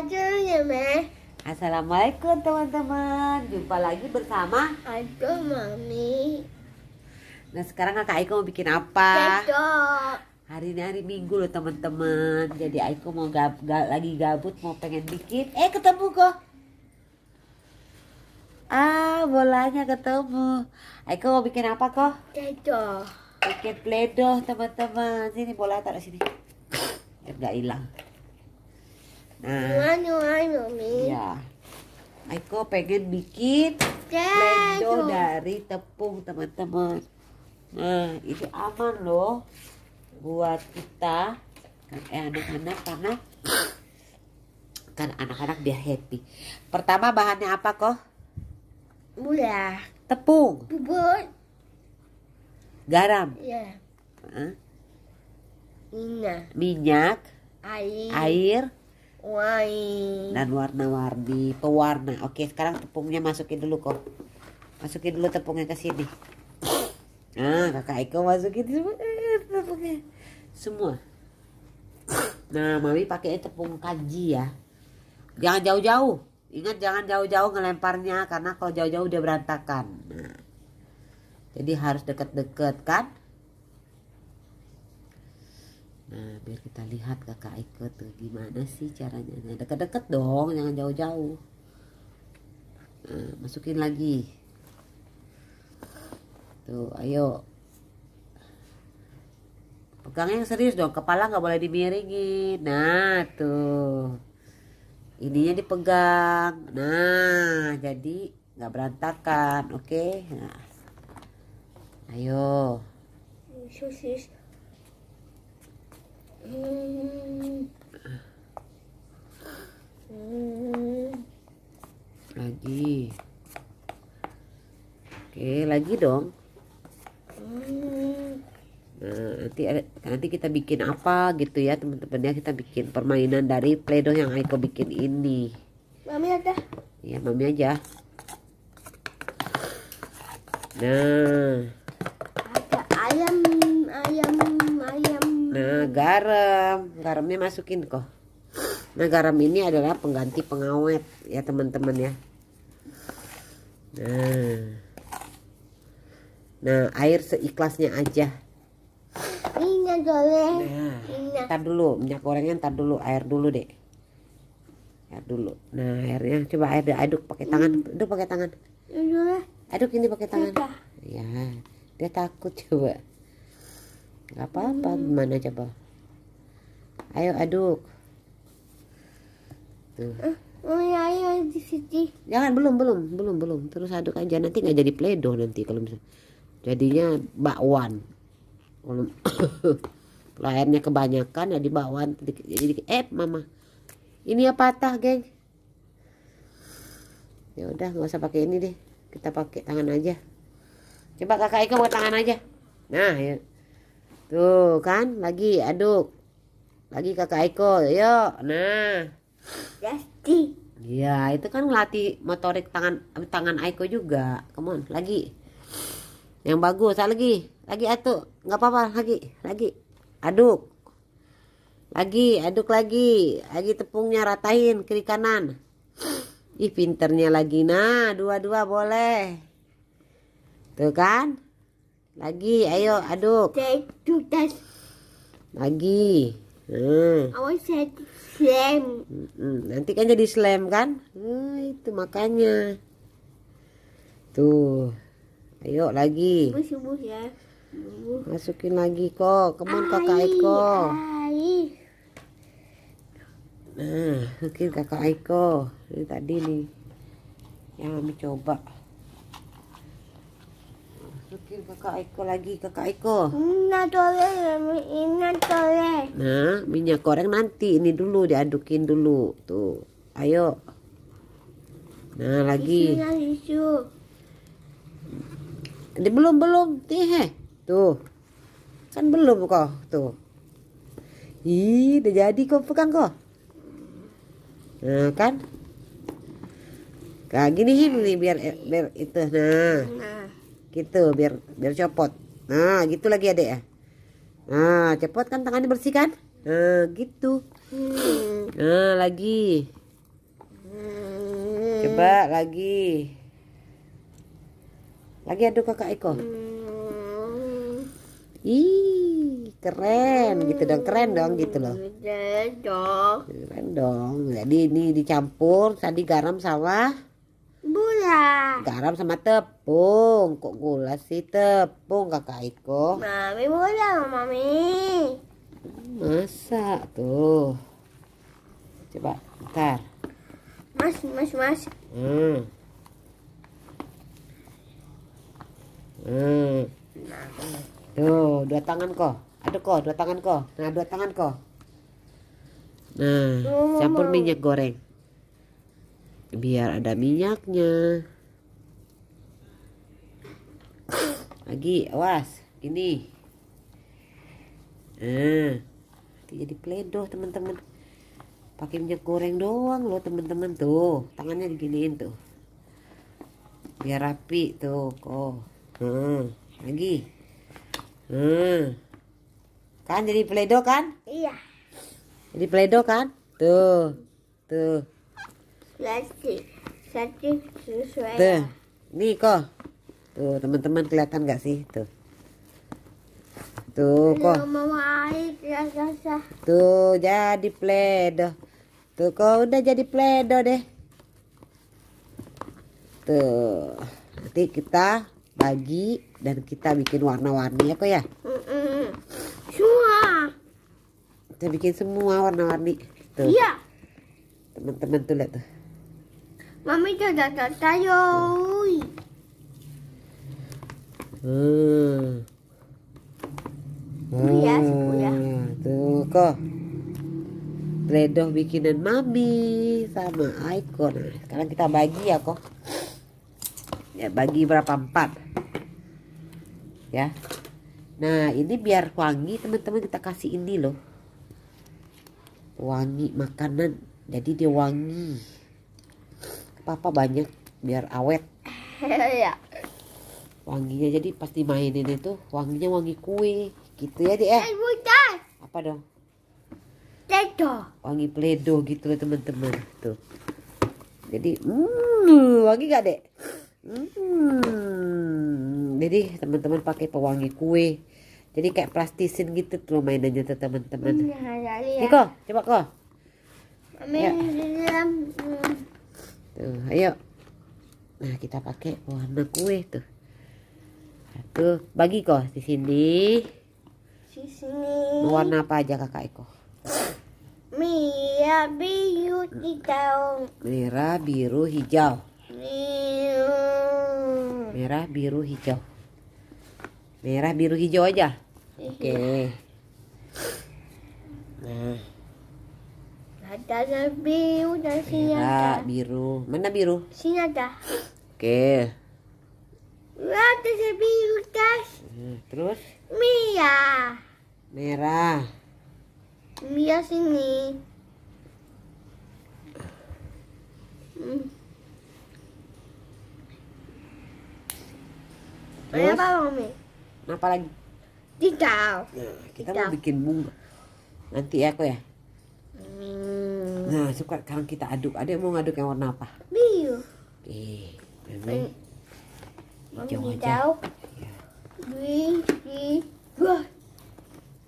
Aduh ya, Meh. Assalamualaikum teman-teman. Jumpa lagi bersama Aduh Mami. Nah sekarang kakak Aiko mau bikin apa? Cocok. Hari ini hari Minggu loh teman-teman. Jadi Aiko mau gab, gab, lagi gabut mau pengen bikin. Eh ketemu kok. Ah bolanya ketemu. Aiko mau bikin apa kok? Cocok. Oke pledoh teman-teman. Sini bola taruh sini. Biar hilang. Nah, ya. Aiko pengen bikin plendo dari tepung teman-teman. Nah, itu aman loh buat kita kan, eh anak-anak karena kan anak-anak biar happy. Pertama bahannya apa kok? Gula. Tepung. Bubur. Garam. Ya. Huh? Minyak. Minyak. Air. Air Wai. Dan warna-warni pewarna. Oke, sekarang tepungnya masukin dulu kok. Masukin dulu tepungnya ke sini. Nah, kakak Eko masukin semua eh, tepungnya. Semua. Nah, mami pakai tepung kanji ya. Jangan jauh-jauh. Ingat jangan jauh-jauh ngelemparnya karena kalau jauh-jauh dia berantakan. Nah. Jadi harus deket-deket kan? Nah, biar kita lihat kakak Eko tuh gimana sih caranya. Nah, deket-deket dong, jangan jauh-jauh. Nah, masukin lagi. Tuh, ayo. pegang yang serius dong, kepala nggak boleh dimiringin. Nah, tuh. Ininya dipegang. Nah, jadi nggak berantakan, oke? Okay? Nah. Ayo. Susis lagi oke lagi dong nah nanti nanti kita bikin apa gitu ya teman-teman ya kita bikin permainan dari playdoh yang Aiko bikin ini mami aja. ya mami aja nah Nah, garam. Garamnya masukin kok. Nah, garam ini adalah pengganti pengawet ya, teman-teman ya. Nah. Nah, air seikhlasnya aja. Ini goreng. Nah, ntar dulu minyak gorengnya ntar dulu, air dulu deh. Air dulu. Nah, airnya coba air diaduk pakai tangan. Aduk pakai tangan. Hmm. Aduk ini pakai tangan. Ya, dia takut coba nggak apa-apa gimana coba ayo aduk tuh eh, oh ayo iya, iya, di sini jangan belum belum belum belum terus aduk aja nanti nggak jadi pledo nanti kalau misalnya jadinya bakwan kalau layarnya kebanyakan ya di bawah jadi eh mama ini ya patah geng ya udah nggak usah pakai ini deh kita pakai tangan aja coba kakak Ika buat tangan aja nah ya Tuh kan lagi aduk. Lagi kakak Eko, yuk. Nah. Jasti Iya, itu kan ngelatih motorik tangan tangan Aiko juga. Come on, lagi. Yang bagus, ah, lagi. Lagi atuk ah, nggak apa-apa, lagi. Lagi. Aduk. Lagi, aduk lagi. Lagi tepungnya ratain kiri kanan. Ih, pinternya lagi. Nah, dua-dua boleh. Tuh kan? Lagi, ayo aduk. Lagi. Hmm. slam. Nanti kan jadi slime kan? Nah, itu makanya. Tuh. Ayo lagi. Ya. Masukin lagi kok. Kemun kakak Aiko. Nah, mungkin kakak Aiko. Ini tadi nih yang kami coba panggil kakak Eko lagi, kakak Eko. Minyak goreng, minyak goreng. Nah, minyak goreng nanti. Ini dulu, diadukin dulu. Tuh, ayo. Nah, lagi. isu. Ini belum, belum. Tih, tuh. Kan belum kok, tuh. Ih, udah jadi kok, pegang kok. Nah, kan? Kayak nah, gini nih biar, biar itu. Nah. nah gitu biar biar copot nah gitu lagi adek ya nah copot kan tangannya bersih kan nah gitu nah lagi coba lagi lagi aduh kakak Eko ih keren gitu dong keren dong gitu loh keren dong jadi ini dicampur tadi garam sawah gula. Garam sama tepung. Kok gula sih tepung kakak Iko? Mami gula mami. Masa tuh. Coba ntar Mas, mas, mas. Hmm. Hmm. Tuh, dua tangan kok. Aduh kok, dua tangan kok. Nah, dua tangan kok. Nah, campur minyak goreng biar ada minyaknya lagi awas ini nah jadi pledoh teman-teman pakai minyak goreng doang loh teman-teman tuh tangannya diginiin tuh biar rapi tuh kok hmm. lagi hmm. kan jadi pledo kan iya jadi pledo kan tuh tuh plastik sesuai tuh nih kok tuh teman-teman kelihatan gak sih tuh tuh kok ya, ya, ya. tuh jadi pledo tuh kok udah jadi pledo deh tuh nanti kita bagi dan kita bikin warna-warni ya kok ya semua kita bikin semua warna-warni iya teman-teman tuh lihat tuh Mami 저다 잤어요. 음. Hmm. Iya, si ya, hmm, Tuh kok. Redoh bikinan mami sama icon. Sekarang kita bagi ya kok. Ya bagi berapa empat. Ya. Nah ini biar wangi teman-teman kita kasih ini loh. Wangi makanan. Jadi dia wangi papa banyak biar awet ya wanginya jadi pasti mainin itu wanginya wangi kue gitu ya dia ya? apa dong pledo wangi pledo gitu loh teman-teman tuh jadi hmm, wangi gak dek hmm, jadi teman-teman pakai pewangi kue jadi kayak plastisin gitu tuh mainannya tuh teman-teman iya, iya, Niko coba kok tuh ayo nah kita pakai warna kue tuh satu bagi kok di sini sini warna apa aja kakak Eko merah biru hijau merah biru hijau merah biru hijau merah biru hijau aja iya. oke okay. nah Dasar biru dan sini ada. biru. Mana biru? Sini ada. Oke. Merah, dasar biru, tas. Hmm, terus? Mia. Merah. Mia sini. Hmm. Terus? Apa mami? Apa lagi? Tidak. Nah, kita Tidak. mau bikin bunga. Nanti ya aku ya. Nah, suka sekarang kita aduk. Adik mau ngaduk yang warna apa? Biru. Eh, biru. Hijau aja. Iya. Biru, biru.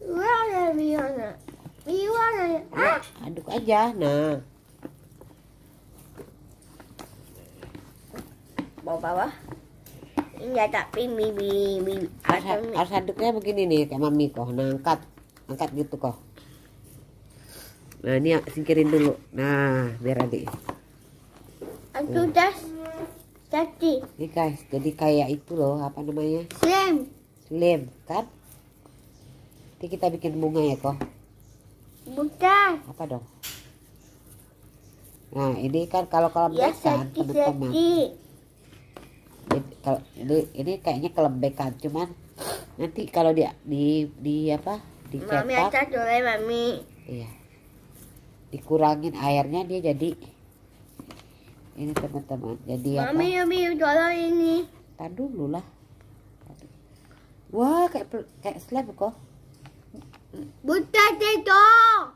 Warna biru, warna. Aduk aja, nah. Bawa bawah. Enggak tapi mimi mimi. Harus aduknya begini nih kayak mami kok. Nah, angkat, angkat gitu kok. Nah, ini singkirin dulu. Nah, biar adik. Sudah jadi. Ini guys, jadi kayak itu loh, apa namanya? Slim. Slim, kan? Nanti kita bikin bunga ya, kok. bunga Apa dong? Nah, ini kan kalau kelembekan, ya, kan, teman-teman. Kalau ini, ini kayaknya kelembekan, cuman nanti kalau dia di di apa? Dicetak. Mami aja dulu, Mami. Iya dikurangin airnya dia jadi ini teman-teman jadi apa? Mami, Mami, tolong ini. Tadi dulu lah. Wah, kayak kayak slab kok. Buta dedo.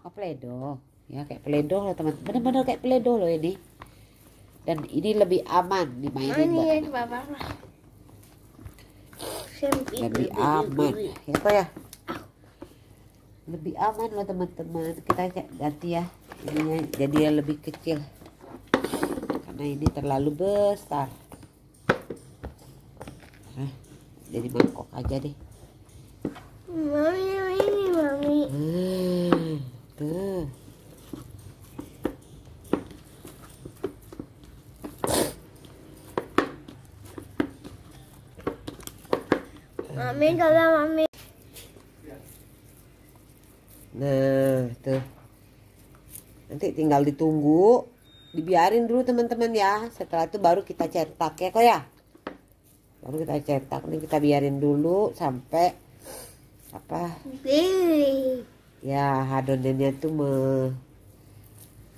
Oh, pledo. Ya, kayak pledo lah teman. teman benar kayak pledo loh ini. Dan ini lebih aman dimainin. Ini ya, Lebih aman. Ya, kok ya? Lebih aman loh teman-teman. Kita ganti ya ini jadi yang lebih kecil karena ini terlalu besar Hah, jadi mangkok aja deh mami ini mami hmm, tuh mami kalau mami nanti tinggal ditunggu dibiarin dulu teman-teman ya setelah itu baru kita cetak ya kok ya baru kita cetak nih kita biarin dulu sampai apa ya adonannya tuh me,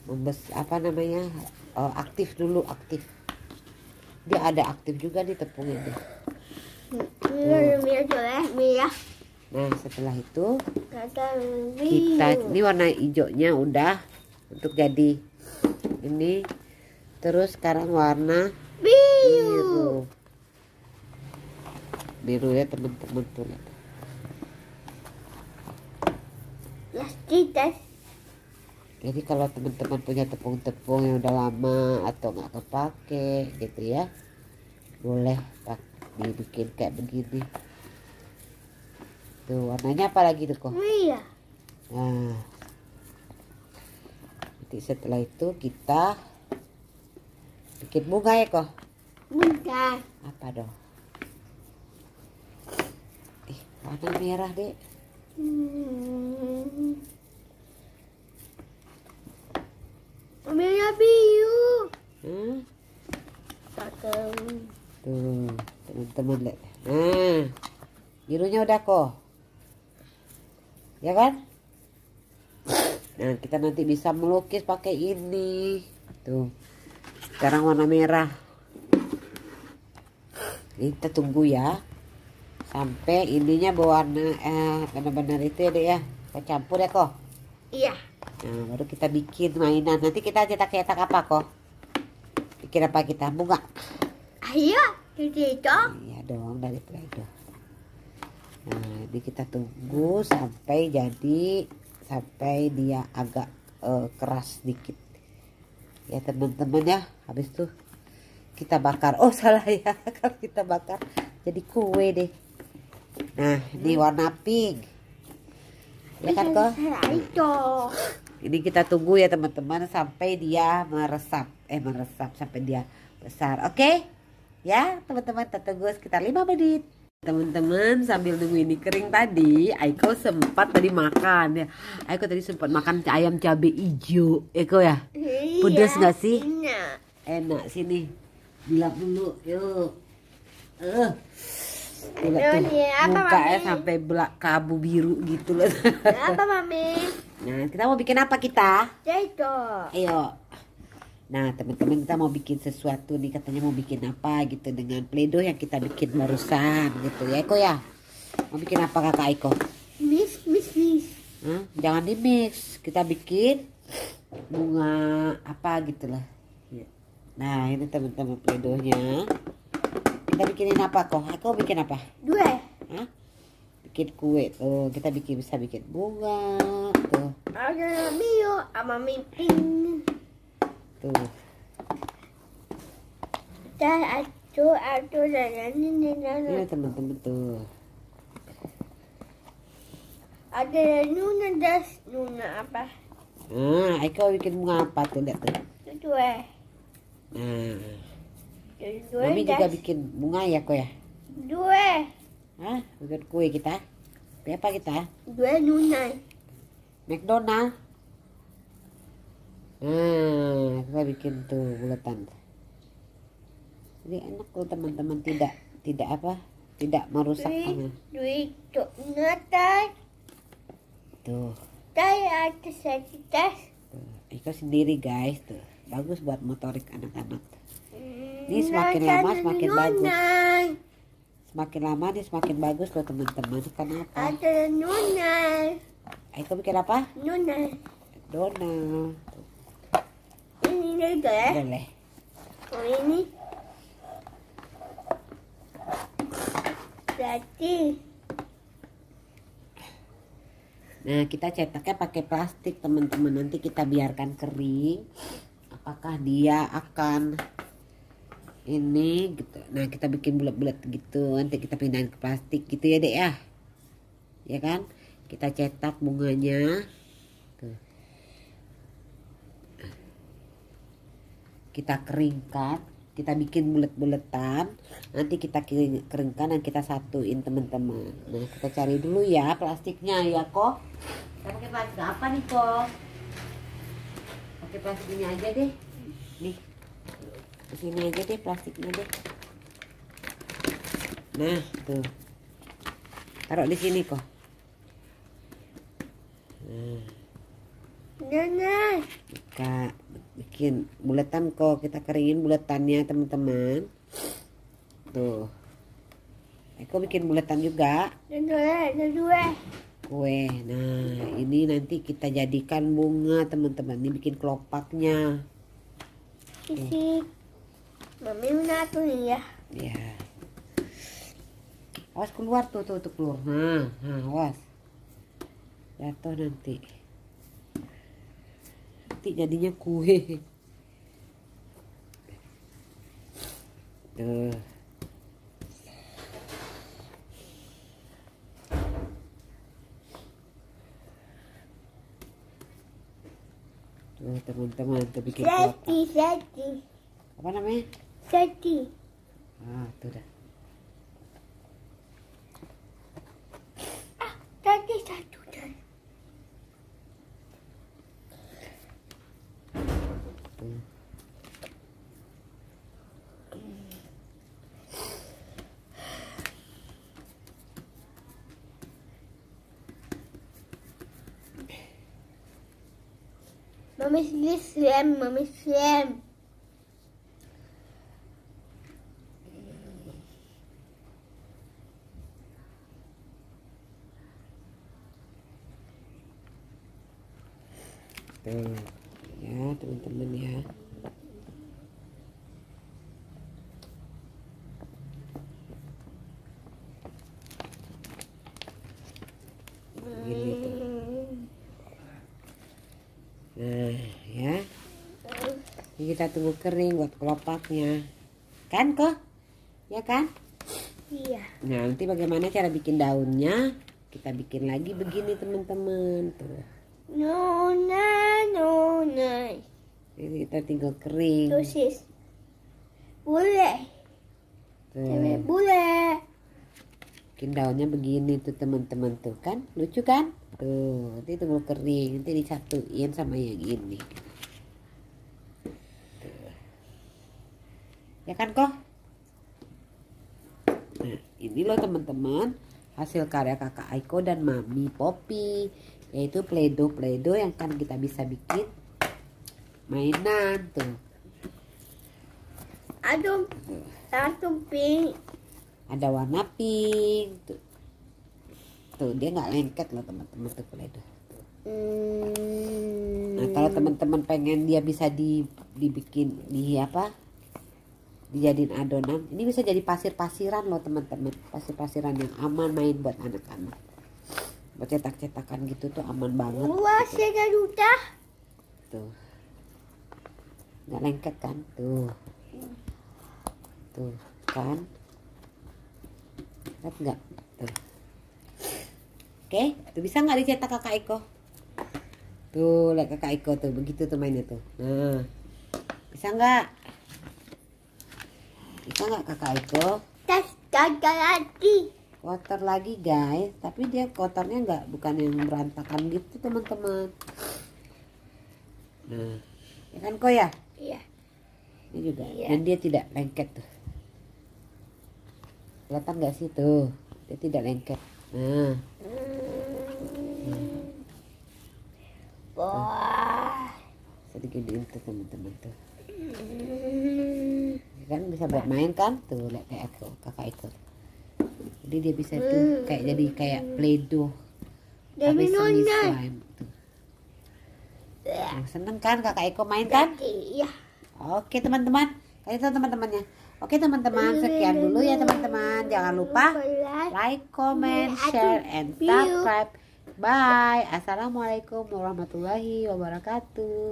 membes apa namanya oh, aktif dulu aktif dia ada aktif juga di tepung ini nah. nah setelah itu kita ini warna hijaunya udah untuk jadi ini terus sekarang warna biru biru ya teman-teman tuh jadi kalau teman-teman punya tepung-tepung yang udah lama atau nggak kepake gitu ya boleh pak dibikin kayak begini tuh warnanya apa lagi tuh kok iya nah nanti setelah itu kita bikin bunga ya kok bunga apa dong ih warna merah deh hmm. merah biru hmm. tuh teman-teman deh hmm. birunya udah kok ya kan nah kita nanti bisa melukis pakai ini tuh sekarang warna merah ini kita tunggu ya sampai ininya berwarna eh benar-benar itu ya deh ya kita campur ya kok iya nah baru kita bikin mainan nanti kita cetak-cetak apa kok bikin apa kita bunga ayo itu iya dong dari Play Nah, ini kita tunggu sampai jadi sampai dia agak uh, keras sedikit ya teman-teman ya habis tuh kita bakar oh salah ya kalau kita bakar jadi kue deh nah ini hmm. warna pink ya kan kok ini kita tunggu ya teman-teman sampai dia meresap eh meresap sampai dia besar oke okay? ya teman-teman kita tunggu sekitar 5 menit Teman-teman sambil nunggu ini kering tadi Aiko sempat tadi makan ya Aiko tadi sempat makan ayam cabe hijau Eko ya iya, Pedas gak sih? Enak Enak sini Dilap dulu yuk eh. uh. Gila tuh iya, mukanya sampai belak kabu biru gitu loh Apa mami? Nah kita mau bikin apa kita? Jaito Ayo Nah, teman-teman kita mau bikin sesuatu nih, katanya mau bikin apa gitu dengan pledo yang kita bikin barusan gitu ya, Eko ya. Mau bikin apa kakak Eko? Mix, mix, mix. Hah? Jangan di mix, kita bikin bunga apa gitu lah. Ya. Nah, ini teman-teman pledonya. Kita bikinin apa kok? Aku bikin apa? Dua. Hah? bikin kue tuh kita bikin bisa bikin bunga tuh ada mio sama mimpin Tuh. Gitu. Dan aduh, aduh, dan ini, dan Iya teman-teman tuh. Ada Nuna das Nuna apa? Ah, Aiko bikin bunga apa tuh lihat tuh. Itu eh. Nah. Mami juga bikin bunga ya kok ya? Dua. Hah? Bikin kue kita? Kue apa kita? Dua Nuna. McDonald nah hmm, kita bikin tuh bulatan jadi enak tuh teman-teman tidak tidak apa tidak merusak tangan tuh saya ada sendiri guys tuh bagus buat motorik anak-anak ini hmm, semakin lama semakin bagus semakin lama dia semakin bagus loh teman-teman kenapa ada nuna Aiko bikin apa nuna Donald ini deh. Boleh. Oh, ini. Berarti. Nah, kita cetaknya pakai plastik, teman-teman. Nanti kita biarkan kering. Apakah dia akan ini gitu. Nah, kita bikin bulat-bulat gitu. Nanti kita pindahin ke plastik gitu ya, deh ya. Ya kan? Kita cetak bunganya. kita keringkan kita bikin bulat-bulatan nanti kita keringkan dan kita satuin teman-teman nah kita cari dulu ya plastiknya ya kok kita pakai plastik apa nih kok pakai plastiknya aja deh nih sini aja deh plastiknya deh nah tuh taruh di sini kok nah Nana. Buka, bikin bulatan kok. Kita keringin bulatannya, teman-teman. Tuh. Eko bikin bulatan juga. Dua, dua. Kue. Nah, ini nanti kita jadikan bunga, teman-teman. Ini bikin kelopaknya. Isi. Mami menatu ya. Ya. Awas keluar tuh, tuh, tuh keluar. Nah, nah awas. Jatuh nanti nanti jadinya kue tuh eh. eh, teman-teman kita bikin Sati, Apa namanya? Sati. Ah, tuh dah. Mama slim, Mama slim. nah ya ini kita tunggu kering buat kelopaknya kan kok ya kan iya nah nanti bagaimana cara bikin daunnya kita bikin lagi begini teman-teman tuh no no ini kita tinggal kering sis. boleh cewek boleh bikin daunnya begini tuh teman-teman tuh kan lucu kan tuh nanti tunggu kering nanti disatuin sama yang ini tuh. ya kan kok nah iya. ini loh teman-teman hasil karya kakak Aiko dan mami Poppy yaitu pledo pledo yang kan kita bisa bikin mainan tuh aduh satu pink ada warna pink tuh, tuh dia nggak lengket loh teman-teman tuh koledo nah, hmm. nah kalau teman-teman pengen dia bisa di dibikin di apa dijadiin adonan ini bisa jadi pasir-pasiran loh teman-teman pasir-pasiran yang aman main buat anak-anak buat cetak-cetakan gitu tuh aman banget wah gitu. saya udah tuh nggak lengket kan tuh tuh kan lihat nggak tuh oke tuh bisa nggak dicetak kakak Eko tuh lihat kakak Eko tuh begitu tuh mainnya tuh nah bisa nggak bisa nggak kakak Eko tes kakak lagi kotor lagi guys tapi dia kotornya nggak bukan yang berantakan gitu teman-teman nah ya kan kok ya iya ini juga iya. dan dia tidak lengket tuh kelihatan nggak sih tuh dia tidak lengket nah Wah. Sedikit itu teman-teman tuh. Kan bisa bermain kan tuh lihat kayak aku, kakak itu. Jadi dia bisa tuh kayak jadi kayak play doh. Tapi semi slime tuh. seneng kan kakak Eko main kan? Iya. Oke teman-teman. Kayak teman-temannya. Oke teman-teman, sekian dulu ya teman-teman. Jangan lupa like, comment, share, and subscribe. Bye. Assalamualaikum warahmatullahi wabarakatuh.